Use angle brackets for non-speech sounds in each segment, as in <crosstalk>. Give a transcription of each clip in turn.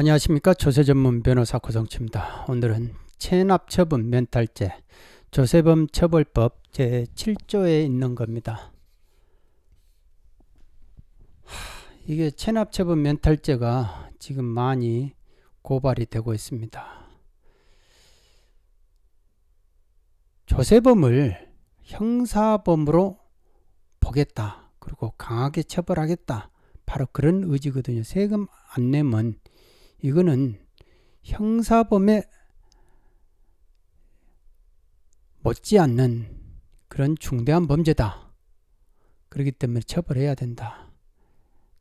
안녕하십니까 조세전문 변호사 고성치입니다. 오늘은 체납처분 면탈죄 조세범 처벌법 제7조에 있는 겁니다. 이게 체납처분 면탈죄가 지금 많이 고발이 되고 있습니다. 조세범을 형사범으로 보겠다. 그리고 강하게 처벌하겠다. 바로 그런 의지거든요. 세금 안 내면 이거는 형사범에 못지않는 그런 중대한 범죄다. 그렇기 때문에 처벌해야 된다.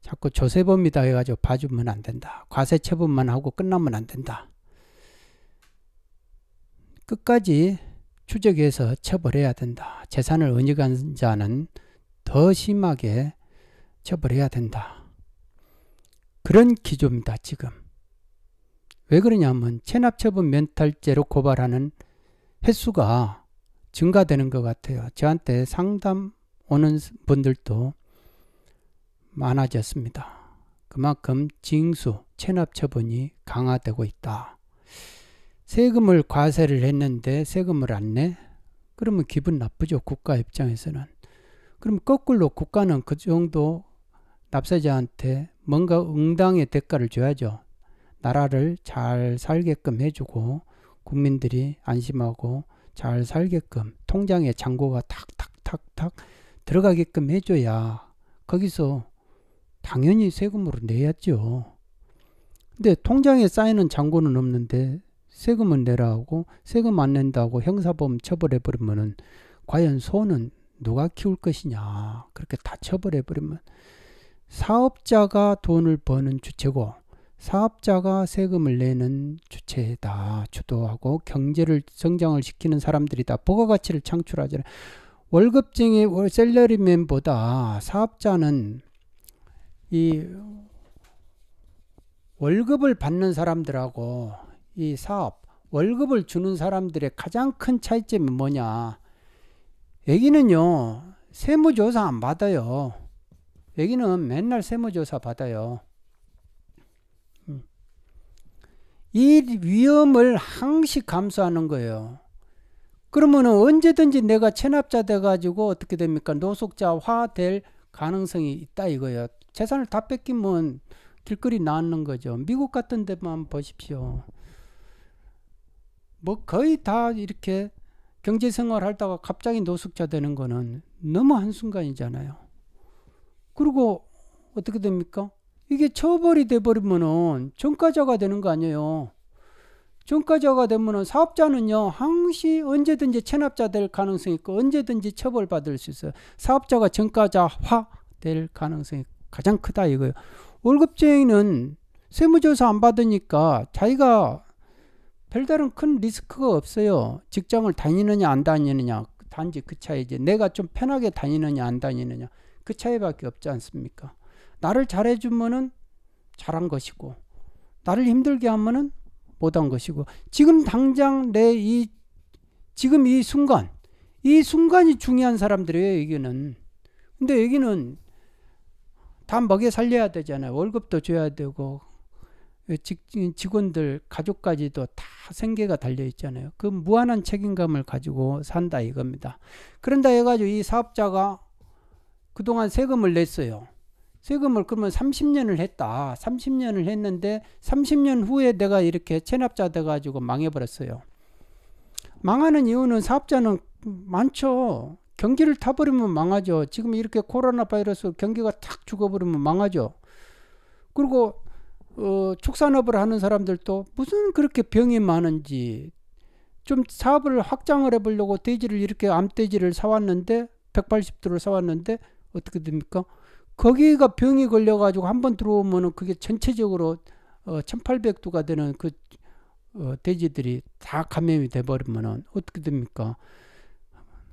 자꾸 조세범이다 해가지고 봐주면 안 된다. 과세처분만 하고 끝나면 안 된다. 끝까지 추적해서 처벌해야 된다. 재산을 은닉한 자는 더 심하게 처벌해야 된다. 그런 기조입니다, 지금. 왜 그러냐 면 체납처분 면탈죄로 고발하는 횟수가 증가되는 것 같아요. 저한테 상담 오는 분들도 많아졌습니다. 그만큼 징수, 체납처분이 강화되고 있다. 세금을 과세를 했는데 세금을 안 내? 그러면 기분 나쁘죠. 국가 입장에서는. 그럼 거꾸로 국가는 그 정도 납세자한테 뭔가 응당의 대가를 줘야죠. 나라를 잘 살게끔 해주고 국민들이 안심하고 잘 살게끔 통장에 잔고가 탁탁탁탁 들어가게끔 해줘야 거기서 당연히 세금으로 내야죠. 근데 통장에 쌓이는 잔고는 없는데 세금은 내라고 세금 안 낸다고 형사범 처벌해 버리면은 과연 소는 누가 키울 것이냐 그렇게 다 처벌해 버리면 사업자가 돈을 버는 주체고 사업자가 세금을 내는 주체다. 주도하고 경제를 성장을 시키는 사람들이다. 부가가치를 창출하잖아. 월급쟁이 셀러리맨보다 사업자는 이 월급을 받는 사람들하고 이 사업 월급을 주는 사람들의 가장 큰 차이점이 뭐냐? 애기는요 세무조사 안 받아요. 애기는 맨날 세무조사 받아요. 이 위험을 항시 감수하는 거예요. 그러면 언제든지 내가 체납자 돼가지고 어떻게 됩니까? 노숙자화 될 가능성이 있다 이거예요. 재산을 다 뺏기면 길거리 나는 거죠. 미국 같은 데만 보십시오. 뭐 거의 다 이렇게 경제생활 하다가 갑자기 노숙자 되는 거는 너무 한순간이잖아요. 그리고 어떻게 됩니까? 이게 처벌이 돼버리면은 전과자가 되는 거 아니에요. 전과자가 되면은 사업자는요 항시 언제든지 체납자 될 가능성이 있고 언제든지 처벌받을 수 있어요. 사업자가 전과자화 될 가능성이 가장 크다 이거예요. 월급쟁이는 세무조사 안 받으니까 자기가 별다른 큰 리스크가 없어요. 직장을 다니느냐 안 다니느냐 단지 그 차이지 내가 좀 편하게 다니느냐 안 다니느냐 그 차이밖에 없지 않습니까? 나를 잘해주면은 잘한 것이고 나를 힘들게 하면은 못한 것이고 지금 당장 내 이 지금 이 순간 이 순간이 중요한 사람들이에요 여기는 근데 여기는 다 먹여 살려야 되잖아요 월급도 줘야 되고 직, 직원들 가족까지도 다 생계가 달려 있잖아요 그 무한한 책임감을 가지고 산다 이겁니다 그런다 해가지고 이 사업자가 그동안 세금을 냈어요 세금을 그러면 30년을 했다. 30년을 했는데 30년 후에 내가 이렇게 체납자 돼가지고 망해버렸어요. 망하는 이유는 사업자는 많죠. 경기를 타버리면 망하죠. 지금 이렇게 코로나 바이러스 경기가 탁 죽어버리면 망하죠. 그리고 어, 축산업을 하는 사람들도 무슨 그렇게 병이 많은지 좀 사업을 확장을 해보려고 돼지를 이렇게 암돼지를 사왔는데 180도를 사왔는데 어떻게 됩니까? 거기가 병이 걸려가지고 한번 들어오면은 그게 전체적으로 어, 1800도가 되는 그 어, 돼지들이 다 감염이 돼버리면은 어떻게 됩니까?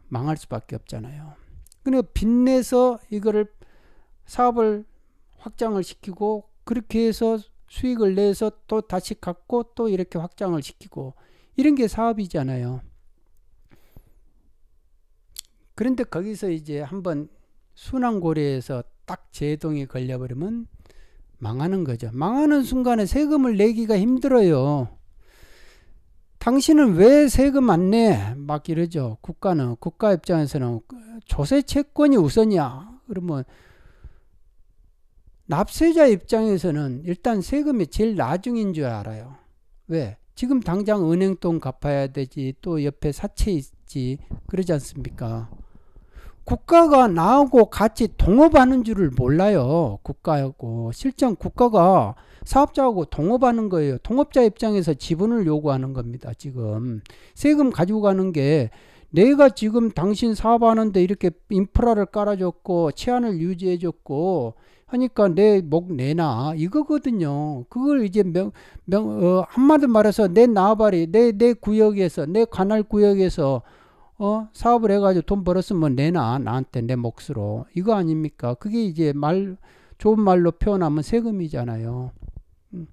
망할 수밖에 없잖아요. 그러니까 빚내서 이거를 사업을 확장을 시키고 그렇게 해서 수익을 내서 또 다시 갖고 또 이렇게 확장을 시키고 이런 게 사업이잖아요. 그런데 거기서 이제 한번 순환고리에서 딱 제동이 걸려버리면 망하는 거죠. 망하는 순간에 세금을 내기가 힘들어요. 당신은 왜 세금 안 내? 막 이러죠. 국가는, 국가 입장에서는 조세 채권이 우선이야. 그러면 납세자 입장에서는 일단 세금이 제일 나중인 줄 알아요. 왜? 지금 당장 은행 돈 갚아야 되지, 또 옆에 사채 있지, 그러지 않습니까? 국가가 나하고 같이 동업하는 줄을 몰라요. 국가하고 실전 국가가 사업자하고 동업하는 거예요. 동업자 입장에서 지분을 요구하는 겁니다. 지금 세금 가지고 가는 게 내가 지금 당신 사업하는데 이렇게 인프라를 깔아줬고 치안을 유지해줬고 하니까 내 목 내놔 이거거든요. 그걸 이제 명, 명 어, 한마디 말해서 내 나발이 내내 구역에서 내 관할 구역에서 어, 사업을 해가지고 돈 벌었으면 뭐 내놔. 나한테 내 몫으로. 이거 아닙니까? 그게 이제 말, 좋은 말로 표현하면 세금이잖아요. 음.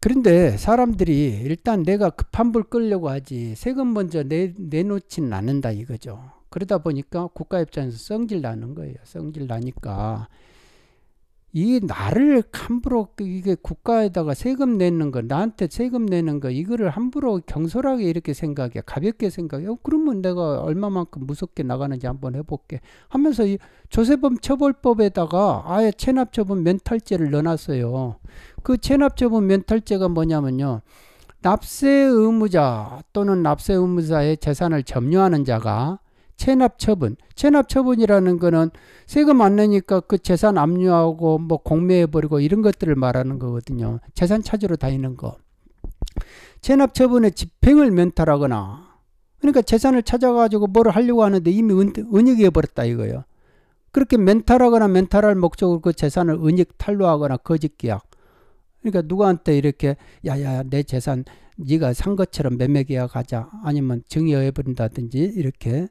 그런데 사람들이 일단 내가 급한 불 끌려고 하지 세금 먼저 내, 내놓진 않는다 이거죠. 그러다 보니까 국가 입장에서 성질 나는 거예요. 성질 나니까 이 나를 함부로 그 이게 국가에다가 세금 내는 거 나한테 세금 내는 거 이거를 함부로 경솔하게 이렇게 생각해 가볍게 생각해 어, 그러면 내가 얼마만큼 무섭게 나가는지 한번 해볼게 하면서 이 조세범 처벌법에다가 아예 체납처분 면탈죄를 넣어놨어요 그 체납처분 면탈죄가 뭐냐면요 납세 의무자 또는 납세 의무자의 재산을 점유하는 자가 체납 처분. 체납 처분이라는 거는 세금 안 내니까 그 재산 압류하고 뭐 공매해버리고 이런 것들을 말하는 거거든요. 재산 찾으러 다니는 거. 체납 처분의 집행을 면탈하거나 그러니까 재산을 찾아가지고 뭘 하려고 하는데 이미 은, 은익해버렸다 이거예요. 그렇게 멘탈하거나멘탈할 목적으로 그 재산을 은익 탈루하거나 거짓 계약. 그러니까 누구한테 이렇게 야야 내 재산 네가 산 것처럼 매매 계약하자 아니면 증여해 버린다든지 이렇게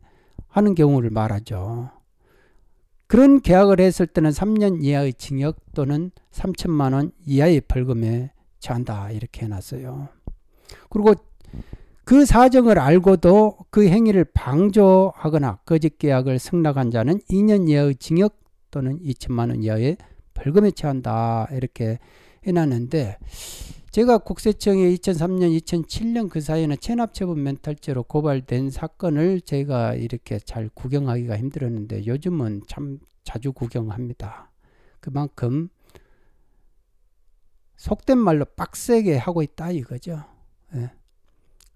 하는 경우를 말하죠. 그런 계약을 했을 때는 3년 이하의 징역 또는 3천만 원 이하의 벌금에 처한다 이렇게 해놨어요. 그리고 그 사정을 알고도 그 행위를 방조하거나 거짓 계약을 승낙한 자는 2년 이하의 징역 또는 2천만 원 이하의 벌금에 처한다 이렇게 해놨는데 제가 국세청에 2003년, 2007년 그 사이에는 체납처분 멘탈죄로 고발된 사건을 제가 이렇게 잘 구경하기가 힘들었는데 요즘은 참 자주 구경합니다. 그만큼 속된 말로 빡세게 하고 있다 이거죠. 예.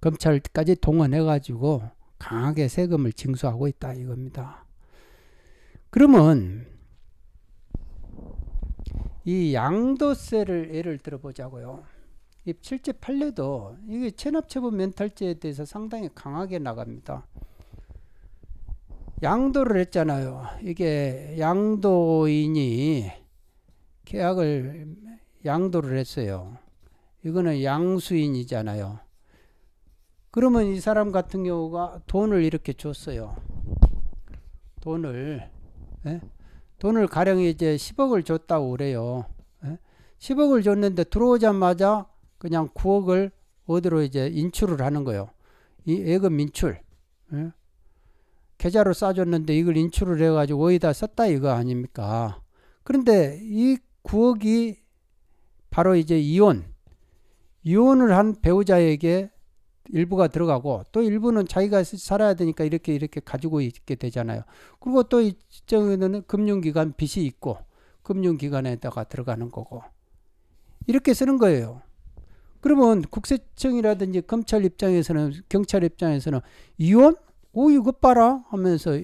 검찰까지 동원해가지고 강하게 세금을 징수하고 있다 이겁니다. 그러면 이 양도세를 예를 들어보자고요. 이 7제 8례도 이게 체납체부 멘탈제에 대해서 상당히 강하게 나갑니다. 양도를 했잖아요. 이게 양도인이 계약을 양도를 했어요. 이거는 양수인이잖아요. 그러면 이 사람 같은 경우가 돈을 이렇게 줬어요. 돈을 에? 예? 돈을 가령 이제 10억을 줬다고 그래요. 에? 예? 10억을 줬는데 들어오자마자 그냥 9억을 어디로 이제 인출을 하는 거예요. 이 예금 인출. 예? 계좌로 싸줬는데 이걸 인출을 해가지고 어디다 썼다 이거 아닙니까? 그런데 이 9억이 바로 이제 이혼, 이혼을 한 배우자에게 일부가 들어가고 또 일부는 자기가 살아야 되니까 이렇게 이렇게 가지고 있게 되잖아요. 그리고 또 이쪽에는 금융기관 빚이 있고 금융기관에다가 들어가는 거고 이렇게 쓰는 거예요. 그러면 국세청이라든지 검찰 입장에서는 경찰 입장에서는 이혼? 오 이것 봐라 하면서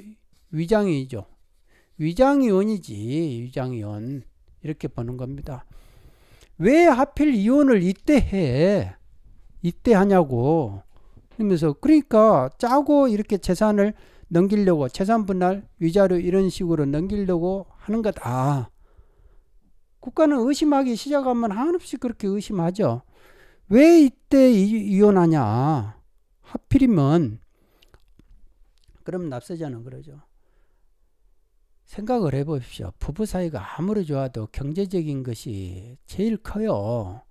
위장이죠. 위장이원이지위장이원 이렇게 보는 겁니다. 왜 하필 이혼을 이때 해? 이때 하냐고. 그러면서 그러니까 짜고 이렇게 재산을 넘기려고 재산 분할 위자료 이런 식으로 넘기려고 하는 거다. 국가는 의심하기 시작하면 한없이 그렇게 의심하죠. 왜 이때 이, 혼하냐 하필이면 그럼 납세자는 그러죠. 생각을 해보십시오. 부부 사이가 아무리 좋아도 경제적인 것이 제일 커요.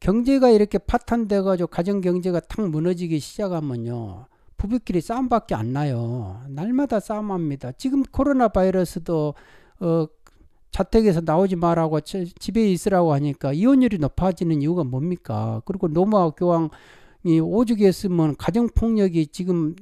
경제가 이렇게 파탄돼가지고 가정 경제가 탁 무너지기 시작하면요. 부부끼리 싸움밖에 안 나요. 날마다 싸움합니다. 지금 코로나 바이러스도 어, 자택에서 나오지 말라고 집에 있으라고 하니까 이혼율이 높아지는 이유가 뭡니까? 그리고 로마 교황이 오죽했 으면 가정폭력이 지금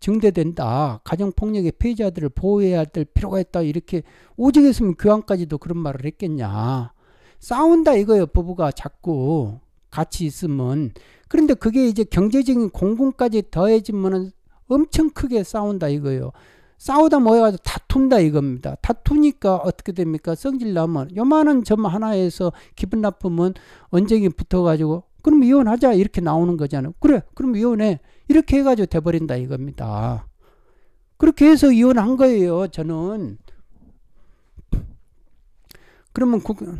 증대된다. 가정폭력의 피해자들을 보호해야 될 필요가 있다. 이렇게 오죽했 으면 교황까지도 그런 말을 했겠냐. 싸운다 이거예요. 부부가 자꾸 같이 있으면. 그런데 그게 이제 경제적인 공공까지 더해지면은 엄청 크게 싸운다 이거예요. 싸우다 모여가지고 다툰다 이겁니다. 다투니까 어떻게 됩니까? 성질나면 요만한 점 하나에서 기분 나쁨은 언쟁이 붙어가지고 그럼 이혼하자 이렇게 나오는 거잖아요. 그래 그럼 이혼해 이렇게 해가지고 돼버린다 이겁니다. 그렇게 해서 이혼한 거예요. 저는 그러면 그,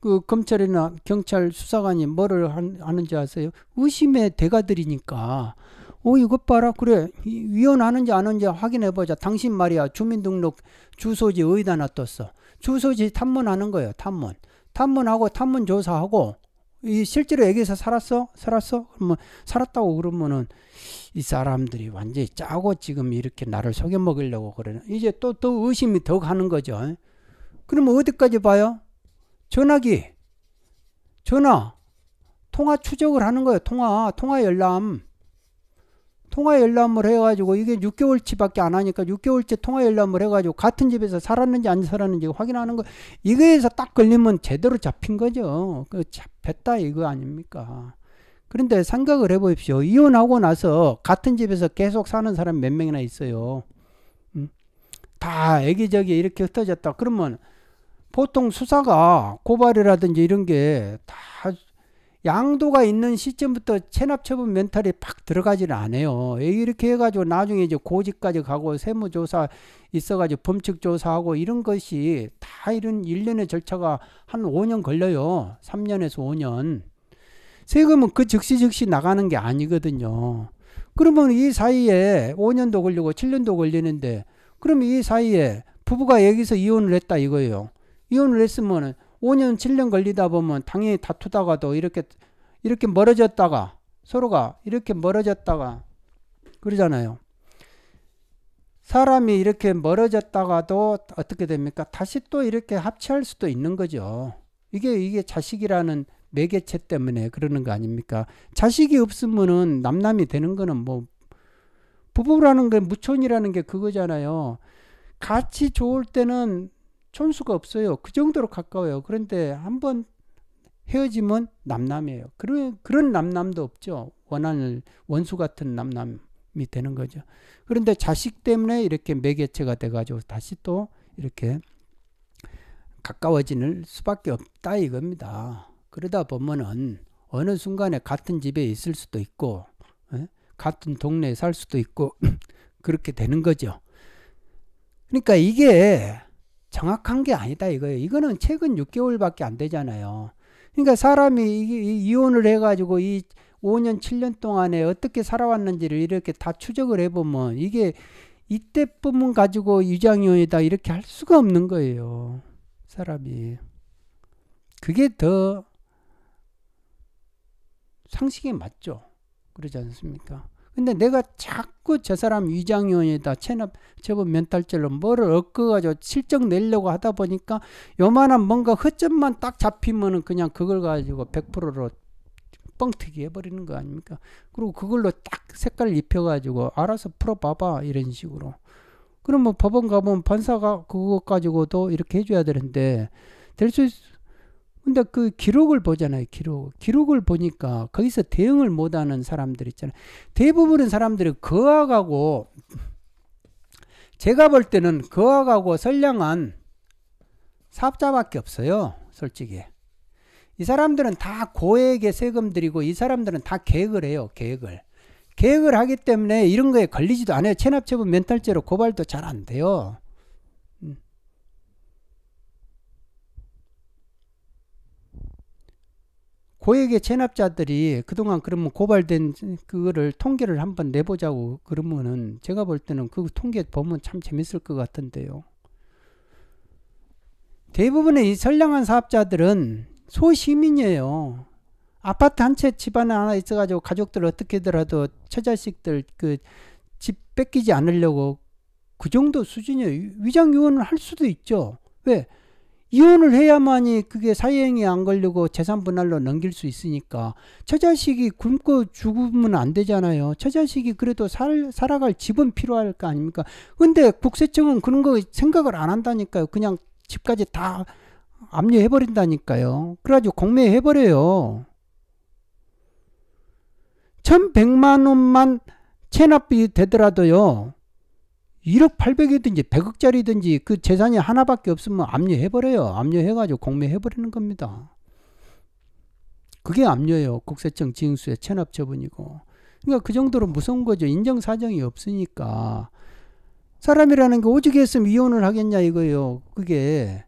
그 검찰이나 경찰 수사관이 뭐를 하는지 아세요? 의심의 대가들이니까 어 이것 봐라 그래 위원하는지 안하는지 확인해보자 당신 말이야 주민등록 주소지 어디다 놔뒀어 주소지 탐문하는 거예요 탐문 탐문하고 탐문 조사하고 이 실제로 여기서 살았어 살았어 그러면 살았다고 그러면은 이 사람들이 완전히 짜고 지금 이렇게 나를 속여 먹으려고 그러는 이제 또 또 의심이 더 가는 거죠 그러면 어디까지 봐요 전화기 전화 통화 추적을 하는 거예요 통화 통화 열람 통화 열람을 해가지고 이게 6개월치밖에 안 하니까 6개월째 통화 열람을 해가지고 같은 집에서 살았는지 안 살았는지 확인하는 거 이거에서 딱 걸리면 제대로 잡힌 거죠. 그 잡혔다 이거 아닙니까? 그런데 생각을 해보십시오. 이혼하고 나서 같은 집에서 계속 사는 사람 몇 명이나 있어요. 음? 다 애기저기 이렇게 흩어졌다. 그러면 보통 수사가 고발이라든지 이런 게다 양도가 있는 시점부터 체납처분 멘탈이 팍 들어가지는 않아요. 예, 이렇게 해가지고 나중에 이제 고지까지 가고 세무조사 있어가지고 범칙조사하고 이런 것이 다 이런 일련의 절차가 한 5년 걸려요. 3년에서 5년. 세금은 그 즉시 즉시 나가는 게 아니거든요. 그러면 이 사이에 5년도 걸리고 7년도 걸리는데 그럼 이 사이에 부부가 여기서 이혼을 했다 이거예요. 이혼을 했으면은 5년, 7년 걸리다 보면 당연히 다투다가도 이렇게, 이렇게 멀어졌다가, 서로가 이렇게 멀어졌다가, 그러잖아요. 사람이 이렇게 멀어졌다가도 어떻게 됩니까? 다시 또 이렇게 합체할 수도 있는 거죠. 이게, 이게 자식이라는 매개체 때문에 그러는 거 아닙니까? 자식이 없으면은 남남이 되는 거는 뭐, 부부라는 게, 무촌이라는 게 그거잖아요. 같이 좋을 때는 촌수가 없어요. 그 정도로 가까워요. 그런데 한번 헤어지면 남남이에요. 그런 그런 남남도 없죠. 원한을 원수 같은 남남이 되는 거죠. 그런데 자식 때문에 이렇게 매개체가 돼가지고 다시 또 이렇게 가까워지는 수밖에 없다 이겁니다. 그러다 보면은 어느 순간에 같은 집에 있을 수도 있고 에? 예? 같은 동네에 살 수도 있고 <laughs> 그렇게 되는 거죠. 그러니까 이게 정확한 게 아니다 이거예요. 이거는 최근 6개월밖에 안 되잖아요. 그러니까 사람이 이, 이, 혼을 해가지고 이 5년, 7년 동안에 어떻게 살아왔는지를 이렇게 다 추적을 해보면 이게 이때뿐만 가지고 유장이혼이다 이렇게 할 수가 없는 거예요. 사람이. 그게 더 상식에 맞죠. 그러지 않습니까? 근데 내가 자꾸 저 사람 위장이온이다 체납 제법 면탈죄로 뭐를 얻어가지고 실적 내려고 하다 보니까 요만한 뭔가 허점만 딱 잡히면은 그냥 그걸 가지고 100%로 뻥튀기 해버리는 거 아닙니까? 그리고 그걸로 딱 색깔 입혀가지고 알아서 풀어봐봐 이런 식으로. 그러면 법원 가면 판사가 그거 가지고도 이렇게 해줘야 되는데 될수 있어. 근데 그 기록을 보잖아요, 기록. 기록을 보니까 거기서 대응을 못하는 사람들 있잖아요. 대부분은 사람들이 거학하고, 제가 볼 때는 거학하고 선량한 사업자밖에 없어요, 솔직히. 이 사람들은 다 고액의 세금 들이고, 이 사람들은 다 계획을 해요, 계획을. 계획을 하기 때문에 이런 거에 걸리지도 않아요. 체납처분 멘탈죄로 고발도 잘 안 돼요. 고액의 체납자들이 그동안 그러면 고발된 그거를 통계를 한번 내보자고 그러면은 제가 볼 때는 그 통계 보면 참 재밌을 것 같은데요. 대부분의 이 선량한 사업자들은 소시민이에요. 아파트 한 채 집안에 하나 있어가지고 가족들 어떻게더라도 처자식들 그 집 뺏기지 않으려고 그 정도 수준이에요. 위장요원을할 수도 있죠. 왜? 이혼을 해야만이 그게 사형이 안 걸리고 재산 분할로 넘길 수 있으니까 처자식이 굶고 죽으면 안 되잖아요. 처자식이 그래도 살, 살아갈 집은 필요할 거 아닙니까? 근데 국세청은 그런 거 생각을 안 한다니까요. 그냥 집까지 다 압류해 버린다니까요. 그래가지고 공매해 버려요. 1,100만 원만 체납이 되더라도요. 1억팔백이든지1 0 0억짜리든지그 재산이 하나밖에 없으면 압류해버려요. 압류해가지고 공매해버리는 겁니다. 그게 압류예요. 국세청 징수의 체납 처분이고. 그러니까 그 정도로 무서운 거죠. 인정 사정이 없으니까. 사람이라는 게오죽 했으면 이혼을 하겠냐 이거예요. 그게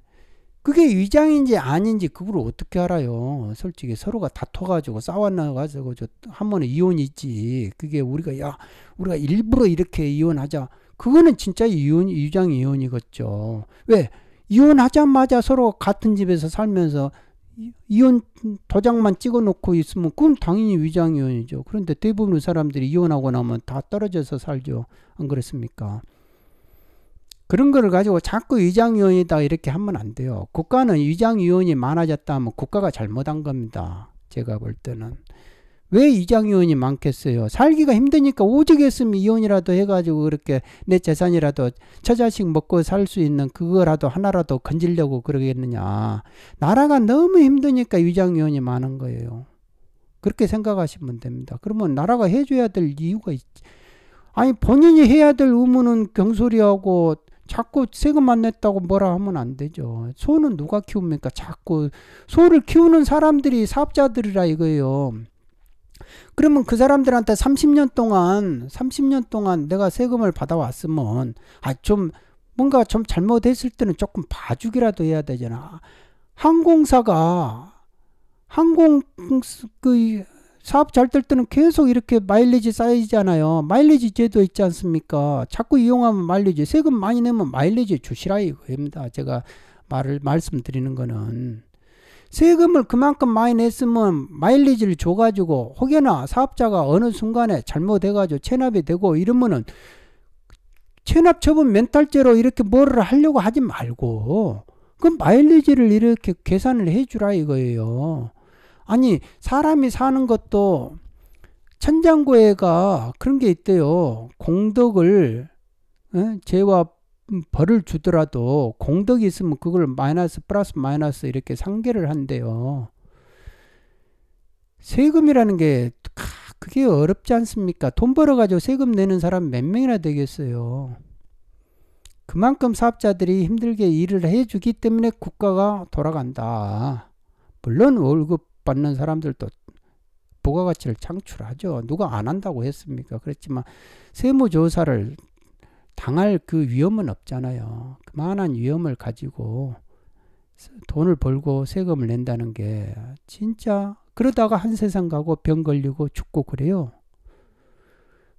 그게 위장인지 아닌지 그걸 어떻게 알아요? 솔직히 서로가 다퉈가지고 싸워나가지고 한 번에 이혼이지. 있 그게 우리가 야 우리가 일부러 이렇게 이혼하자 그거는 진짜 이혼, 유장 이혼이겠죠. 왜? 이혼하자마자 서로 같은 집에서 살면서 이혼 도장만 찍어놓고 있으면 그건 당연히 위장이혼이죠. 그런데 대부분의 사람들이 이혼하고 나면 다 떨어져서 살죠. 안 그렇습니까? 그런 거를 가지고 자꾸 위장이혼이다 이렇게 하면 안 돼요. 국가는 위장이혼이 많아졌다 하면 국가가 잘못한 겁니다. 제가 볼 때는. 왜 이장 이혼이 많겠어요? 살기가 힘드니까 오직 했으면 이혼이라도 해가지고 그렇게 내 재산이라도 처자식 먹고 살 수 있는 그거라도 하나라도 건지려고 그러겠느냐. 나라가 너무 힘드니까 위장 이혼이 많은 거예요. 그렇게 생각하시면 됩니다. 그러면 나라가 해줘야 될 이유가 있. 아니 본인이 해야 될 의무는 경솔이하고 자꾸 세금만 냈다고 뭐라 하면 안 되죠. 소는 누가 키웁니까? 자꾸 소를 키우는 사람들이 사업자들이라 이거예요. 그러면 그 사람들한테 30년 동안 30년 동안 내가 세금을 받아왔으면 아 좀 뭔가 좀 잘못했을 때는 조금 봐주기라도 해야 되잖아. 항공사가 항공 그 사업 잘 될 때는 계속 이렇게 마일리지 쌓이잖아요. 마일리지 제도 있지 않습니까? 자꾸 이용하면 마일리지 세금 많이 내면 마일리지 주시라 이거입니다 제가 말을 말씀드리는 거는 세금을 그만큼 많이 냈으면 마일리지를 줘가지고 혹여나 사업자가 어느 순간에 잘못해가지고 체납이 되고 이러면은 체납 처분 멘탈제로 이렇게 뭐를 하려고 하지 말고 그 마일리지를 이렇게 계산을 해주라 이거예요. 아니 사람이 사는 것도 천장고에가 그런 게 있대요. 공덕을 죄와 벌을 주더라도 공덕이 있으면 그걸 마이너스 플러스 마이너스 이렇게 상계를 한대요. 세금이라는 게 그게 어렵지 않습니까? 돈 벌어가지고 세금 내는 사람 몇 명이나 되겠어요. 그만큼 사업자들이 힘들게 일을 해주기 때문에 국가가 돌아간다. 물론 월급 받는 사람들도 부가가치를 창출하죠. 누가 안 한다고 했습니까? 그렇지만 세무조사를 당할 그 위험은 없잖아요. 그만한 위험을 가지고 돈을 벌고 세금을 낸다는 게 진짜 그러다가 한 세상 가고 병 걸리고 죽고 그래요.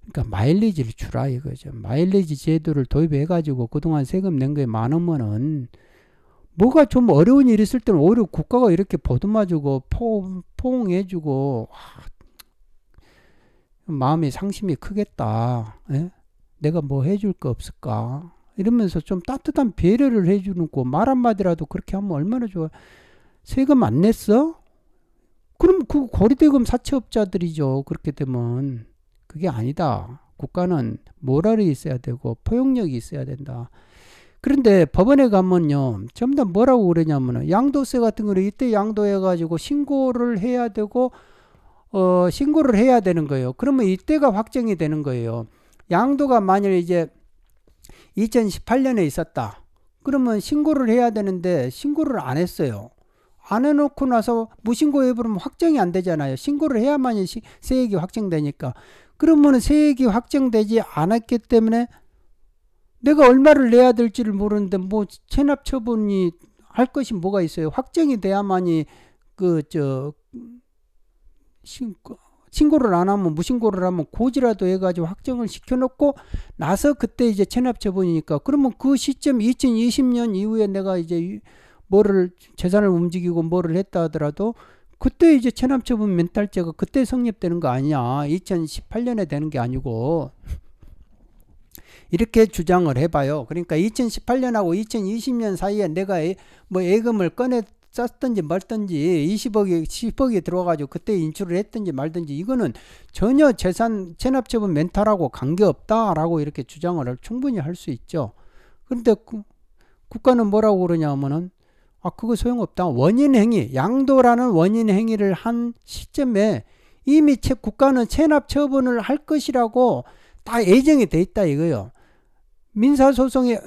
그러니까 마일리지를 주라 이거죠. 마일리지 제도를 도입해 가지고 그동안 세금 낸 게 많으면은 뭐가 좀 어려운 일이 있을 때는 오히려 국가가 이렇게 보듬어 주고 포옹해 주고 마음의 상심이 크겠다. 예? 내가 뭐 해줄 거 없을까? 이러면서 좀 따뜻한 배려를 해주는 거, 말 한마디라도 그렇게 하면 얼마나 좋아. 세금 안 냈어? 그럼 그 고리대금 사채업자들이죠. 그렇게 되면. 그게 아니다. 국가는 모랄이 있어야 되고 포용력이 있어야 된다. 그런데 법원에 가면요. 전부 다 뭐라고 그러냐면은 양도세 같은 거를 이때 양도해 가지고 신고를 해야 되고 어 신고를 해야 되는 거예요. 그러면 이때가 확정이 되는 거예요. 양도가 만일 이제 2018년에 있었다. 그러면 신고를 해야 되는데 신고를 안 했어요. 안 해놓고 나서 무신고 여부는 확정이 안 되잖아요. 신고를 해야만 세액이 확정되니까. 그러면 세액이 확정되지 않았기 때문에 내가 얼마를 내야 될지를 모르는데 뭐 체납 처분이 할 것이 뭐가 있어요? 확정이 돼야만이 그 저 신고 신고를 안 하면 무신고를 하면 고지라도 해가지고 확정을 시켜놓고 나서 그때 이제 체납 처분이니까 그러면 그 시점 2020년 이후에 내가 이제 뭐를 재산을 움직이고 뭐를 했다 하더라도 그때 이제 체납 처분 멘탈죄가 그때 성립되는 거 아니냐 2018년에 되는 게 아니고 이렇게 주장을 해봐요. 그러니까 2018년하고 2020년 사이에 내가 뭐 예금을 꺼내 쌌든지 말든지 20억에 1 0억에 들어가지고 그때 인출을 했든지 말든지 이거는 전혀 재산 체납처분 멘탈하고 관계없다라고 이렇게 주장을 충분히 할 수 있죠. 그런데 국가는 뭐라고 그러냐 면은아 그거 소용없다. 원인 행위 양도라는 원인 행위를 한 시점에 이미 채, 국가는 체납처분을 할 것이라고 다 예정이 돼 있다 이거요. 민사소송에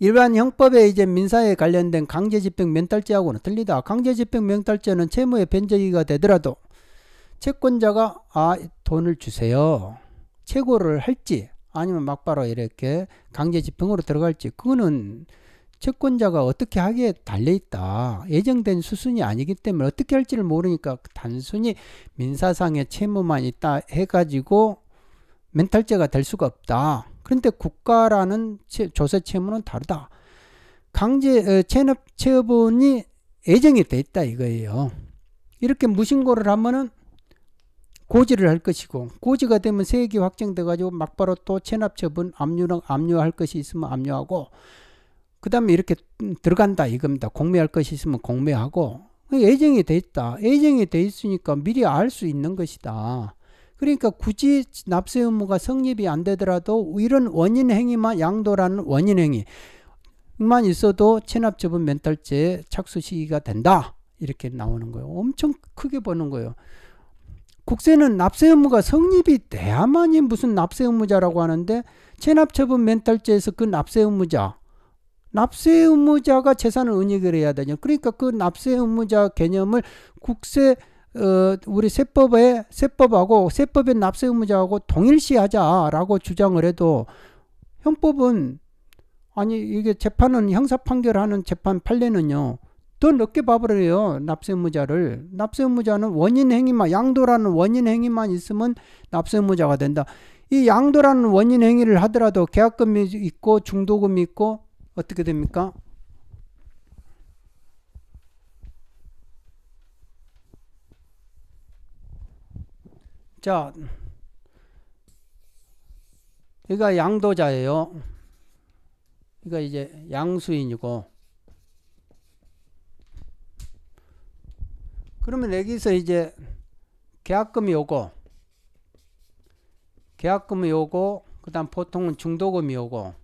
일반 형법에 이제 민사에 관련된 강제집행 면탈죄하고는 틀리다. 강제집행 면탈죄는 채무의 변제기가 되더라도 채권자가 아 돈을 주세요. 채고를 할지 아니면 막바로 이렇게 강제집행으로 들어갈지 그거는 채권자가 어떻게 하기에 달려있다. 예정된 수순이 아니기 때문에 어떻게 할지를 모르니까 단순히 민사상의 채무만 있다 해가지고 멘탈죄가 될 수가 없다. 그런데 국가라는 조세 채무는 다르다. 강제 어, 체납 처분이 애정이 돼 있다 이거예요. 이렇게 무신고를 하면은 고지를 할 것이고 고지가 되면 세액이 확정돼 가지고 막바로 또 체납 처분 압류랑 압류할 것이 있으면 압류하고 그다음에 이렇게 들어간다 이겁니다. 공매할 것이 있으면 공매하고 그 애정이 돼 있다. 애정이 돼 있으니까 미리 알 수 있는 것이다. 그러니까 굳이 납세 의무가 성립이 안 되더라도 이런 원인 행위만 양도라는 원인 행위만 있어도 체납처분 면탈죄 착수 시기가 된다. 이렇게 나오는 거예요. 엄청 크게 보는 거예요. 국세는 납세 의무가 성립이 돼야만이 무슨 납세 의무자라고 하는데 체납처분 면탈죄에서 그 납세 의무자 납세 의무자가 재산을 은닉을 해야 되냐. 그러니까 그 납세 의무자 개념을 국세 어, 우리 세법에 세법하고 세법의 납세 의무자하고 동일시하자라고 주장을 해도 형법은 아니 이게 재판은 형사 판결하는 재판 판례는요 더 넓게 봐버려요 납세 의무자를 납세 의무자는 원인 행위만 양도라는 원인 행위만 있으면 납세 의무자가 된다 이 양도라는 원인 행위를 하더라도 계약금이 있고 중도금이 있고 어떻게 됩니까 자, 얘가 양도자예요. 이거 이제 양수인이고. 그러면 여기서 이제 계약금이 오고, 계약금이 오고, 그 다음 보통은 중도금이 오고,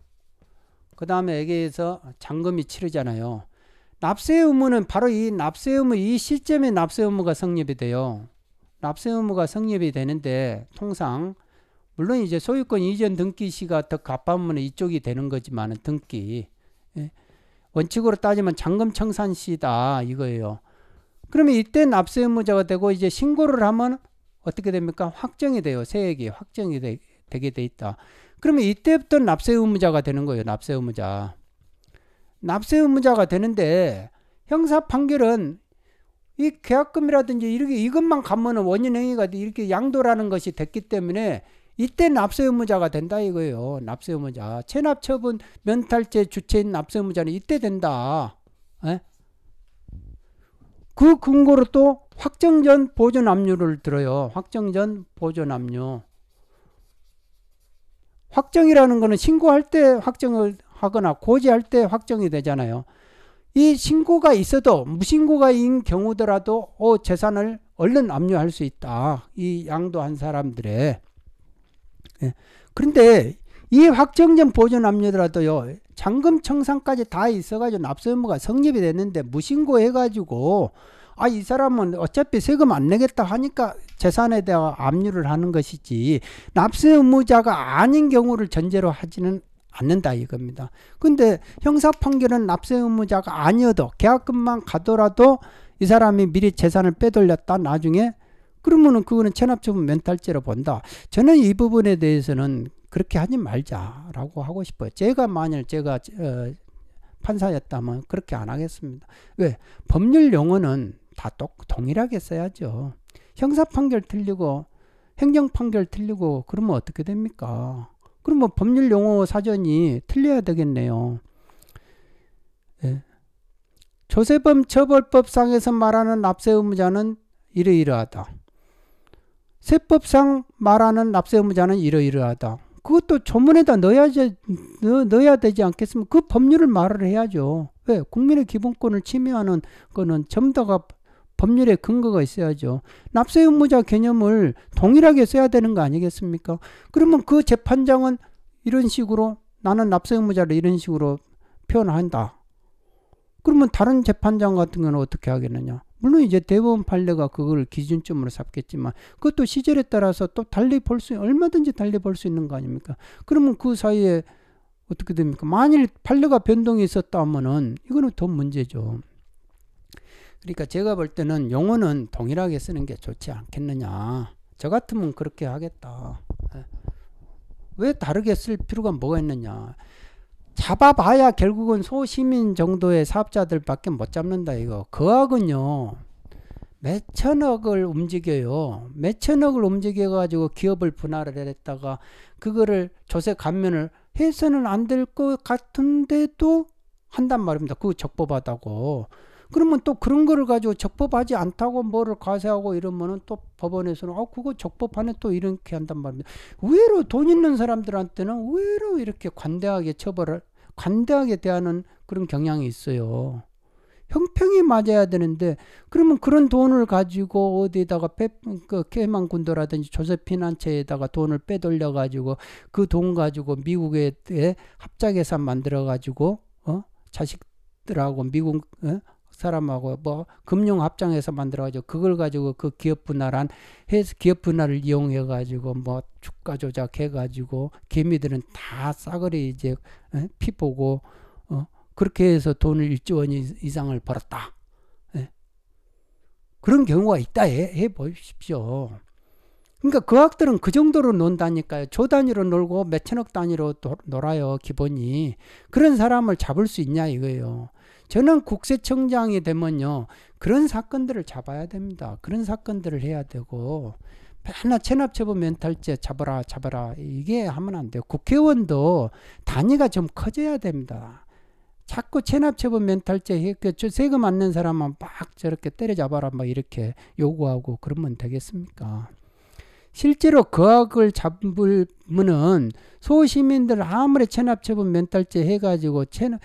그 다음에 여기에서 잔금이 치르잖아요. 납세 의무는 바로 이 납세 의무, 이 시점에 납세 의무가 성립이 돼요. 납세 의무가 성립이 되는데 통상 물론 이제 소유권 이전 등기 시가 더 가빠면 이쪽이 되는 거지만 등기 예. 원칙으로 따지면 잔금 청산 시다 이거예요. 그러면 이때 납세 의무자가 되고 이제 신고를 하면 어떻게 됩니까? 확정이 돼요. 세액이 확정이 되, 되게 돼 있다. 그러면 이때부터 납세 의무자가 되는 거예요. 납세 의무자. 납세 의무자가 되는데 형사 판결은 이 계약금이라든지 이렇게 이것만 가면은 원인행위가 이렇게 양도라는 것이 됐기 때문에 이때 납세 의무자가 된다 이거예요. 납세 의무자. 체납 처분 면탈죄 주체인 납세 의무자는 이때 된다. 에? 예? 그 근거로 또 확정전 보존압류를 들어요. 확정전 보존압류. 확정이라는 거는 신고할 때 확정을 하거나 고지할 때 확정이 되잖아요. 이 신고가 있어도 무신고가인 경우더라도 어, 재산을 얼른 압류할 수 있다. 이 양도한 사람들의. 예. 그런데 이 확정전 보존 압류더라도요. 잔금 청산까지 다 있어가지고 납세 의무가 성립이 됐는데 무신고 해가지고 아 이 사람은 어차피 세금 안 내겠다 하니까 재산에 대한 압류를 하는 것이지 납세 의무자가 아닌 경우를 전제로 하지는 않는다 이겁니다. 근데 형사 판결은 납세 의무자가 아니어도 계약금만 가더라도 이 사람이 미리 재산을 빼돌렸다 나중에 그러면은 그거는 체납처분 면탈죄로 본다. 저는 이 부분에 대해서는 그렇게 하지 말자라고 하고 싶어요. 제가 만일 제가 어, 판사였다면 그렇게 안 하겠습니다. 왜? 법률 용어는 다 똑, 동일하게 써야죠. 형사 판결 틀리고 행정 판결 틀리고 그러면 어떻게 됩니까? 그럼 뭐 법률 용어 사전이 틀려야 되겠네요. 예. 조세범 처벌법상에서 말하는 납세 의무자는 이러이러하다. 세법상 말하는 납세 의무자는 이러이러하다. 그것도 조문에다 넣어야지, 넣어야 되지 않겠습니까? 그 법률을 말을 해야죠. 왜? 국민의 기본권을 침해하는 거는 점도가 법률의 근거가 있어야죠. 납세 의무자 개념을 동일하게 써야 되는 거 아니겠습니까? 그러면 그 재판장은 이런 식으로 나는 납세 의무자를 이런 식으로 표현한다. 그러면 다른 재판장 같은 경우는 어떻게 하겠느냐? 물론 이제 대법원 판례가 그걸 기준점으로 삼겠지만 그것도 시절에 따라서 또 달리 볼수 얼마든지 달리 볼 수 있는 거 아닙니까? 그러면 그 사이에 어떻게 됩니까? 만일 판례가 변동이 있었다 면은 이거는 더 문제죠. 그러니까 제가 볼 때는 용어는 동일하게 쓰는 게 좋지 않겠느냐. 저 같으면 그렇게 하겠다. 예. 왜 다르게 쓸 필요가 뭐가 있느냐. 잡아봐야 결국은 소시민 정도의 사업자들밖에 못 잡는다 이거. 거학은요. 몇 천억을 움직여요. 몇 천억을 움직여 가지고 기업을 분할을 했다가 그거를 조세 감면을 해서는 안 될 것 같은데도 한단 말입니다. 그거 적법하다고. 그러면 또 그런 거를 가지고 적법하지 않다고 뭐를 과세하고 이러면은 또 법원에서는 아 그거 적법하네 또 이렇게 한단 말입니다. 의외로 돈 있는 사람들한테는 의외로 이렇게 관대하게 처벌을 관대하게 대하는 그런 경향이 있어요. 형평이 맞아야 되는데 그러면 그런 돈을 가지고 어디에다가 빼, 그 케만 군도라든지 조세핀 한체에다가 돈을 빼돌려 가지고 그 돈 가지고 미국에 합작 예산 만들어 가지고 어 자식들하고 미국 어? 사람하고 뭐 금융 합장해서 만들어가지고 그걸 가지고 그 기업 분할한 해서 기업 분할을 이용해가지고 뭐 주가 조작해가지고 개미들은 다 싸그리 이제 예, 피 보고 어 그렇게 해서 돈을 1조원 이상을 벌었다. 예. 그런 경우가 있다 해, 해 보십시오. 그러니까 그 학들은 그 정도로 논다니까요. 조 단위로 놀고 몇천억 단위로 놀아요, 기본이. 그런 사람을 잡을 수 있냐 이거예요. 저는 국세청장이 되면요. 그런 사건들을 잡아야 됩니다. 그런 사건들을 해야 되고 맨날 체납처분 멘탈죄 잡아라 잡아라 이게 하면 안 돼요. 국회의원도 단위가 좀 커져야 됩니다. 자꾸 체납처분 멘탈죄 했겠죠. 세금 안 낸 사람만 막 저렇게 때려잡아라 막 이렇게 요구하고 그러면 되겠습니까? 실제로 거악을 그 잡으면은 소시민들 아무리 체납처분 멘탈죄 해가지고 체납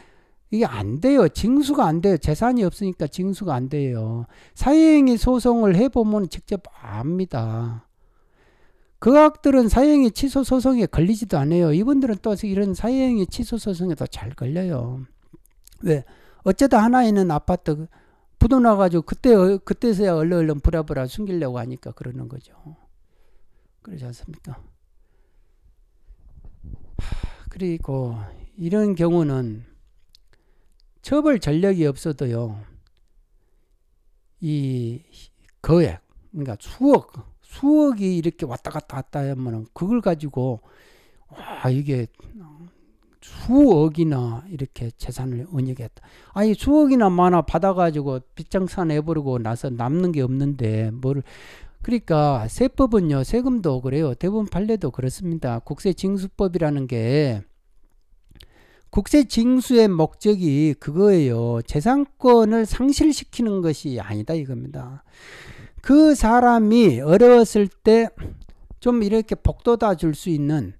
이게 안 돼요. 징수가 안 돼요. 재산이 없으니까 징수가 안 돼요. 사형이 소송을 해보면 직접 압니다. 그학들은 사형이 취소 소송에 걸리지도 않아요. 이분들은 또 이런 사형이 취소 소송에도 잘 걸려요. 왜? 어쩌다 하나 있는 아파트 부도나가지고 그때 그때서야 얼른 얼른 부랴부랴 숨기려고 하니까 그러는 거죠. 그러지 않습니까? 그리고 이런 경우는 처벌 전력이 없어도요. 이 거액 그러니까 수억 수억이 이렇게 왔다 갔다 왔다 하면은 그걸 가지고 와 이게 수억이나 이렇게 재산을 은닉했다. 아니 수억이나 많아 받아가지고 빚장사 내버리고 나서 남는 게 없는데 뭘 그러니까 세법은요 세금도 그래요 대부분 판례도 그렇습니다. 국세징수법이라는 게 국세 징수의 목적이 그거예요. 재산권을 상실시키는 것이 아니다 이겁니다. 그 사람이 어려웠을 때 좀 이렇게 복돋아 줄 수 있는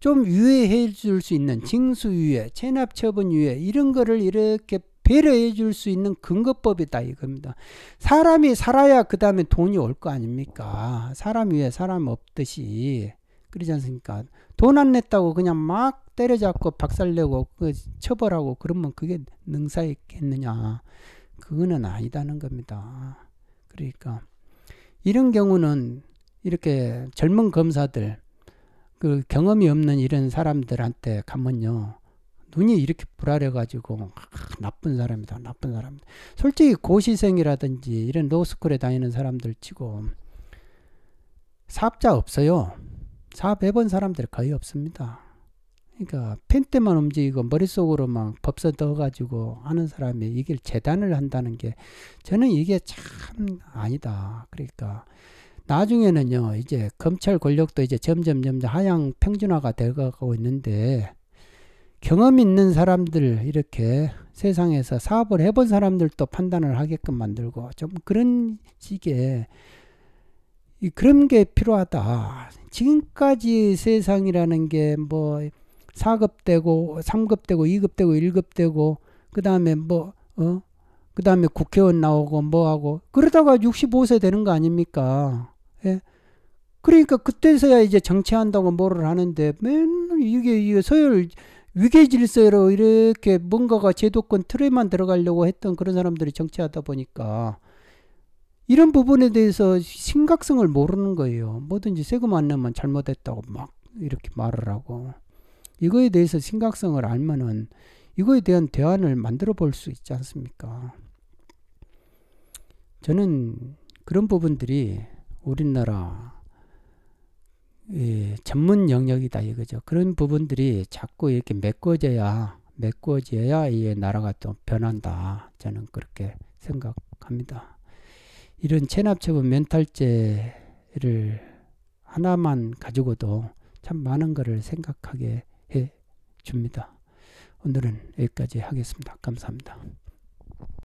좀 유예해 줄 수 있는 징수유예, 체납처분유예 이런 거를 이렇게 배려해 줄 수 있는 근거법이다 이겁니다. 사람이 살아야 그 다음에 돈이 올 거 아닙니까? 사람 위에 사람 없듯이 그러지 않습니까? 돈안 냈다고 그냥 막 때려잡고 박살내고 그 처벌하고 그러면 그게 능사있겠느냐. 그거는 아니다는 겁니다. 그러니까 이런 경우는 이렇게 젊은 검사들 그 경험이 없는 이런 사람들한테 가면요. 눈이 이렇게 불아려가지고 아, 나쁜 사람이다 나쁜 사람 솔직히 고시생이라든지 이런 노스쿨에 다니는 사람들 치고 사업자 없어요 사업 해본 사람들 거의 없습니다. 그러니까 펜 때만 움직이고 머릿속으로 막 법서 떠가지고 하는 사람이 이길 재단을 한다는 게 저는 이게 참 아니다. 그러니까 나중에는요 이제 검찰 권력도 이제 점점 점점 하향 평준화가 되어가고 있는데 경험 있는 사람들 이렇게 세상에서 사업을 해본 사람들도 판단을 하게끔 만들고 좀 그런 식의 그런 게 필요하다. 지금까지 세상이라는 게뭐 4급 되고 3급 되고 2급 되고 1급 되고 그다음에 뭐 어? 그다음에 국회의원 나오고 뭐 하고 그러다가 65세 되는 거 아닙니까? 예. 그러니까 그때서야 이제 정치한다고 뭐를 하는데 맨날 이게 이게 서열 위계 질서로 이렇게 뭔가가 제도권 틀에만 들어가려고 했던 그런 사람들이 정치하다 보니까 이런 부분에 대해서 심각성을 모르는 거예요. 뭐든지 세금 안 내면 잘못했다고 막 이렇게 말을 하고 이거에 대해서 심각성을 알면은 이거에 대한 대안을 만들어 볼 수 있지 않습니까? 저는 그런 부분들이 우리나라 예, 전문 영역이다 이거죠. 그런 부분들이 자꾸 이렇게 메꿔져야 메꿔져야 이 나라가 또 변한다. 저는 그렇게 생각합니다. 이런 체납처분 면탈제를 하나만 가지고도 참 많은 것을 생각하게 해 줍니다. 오늘은 여기까지 하겠습니다. 감사합니다.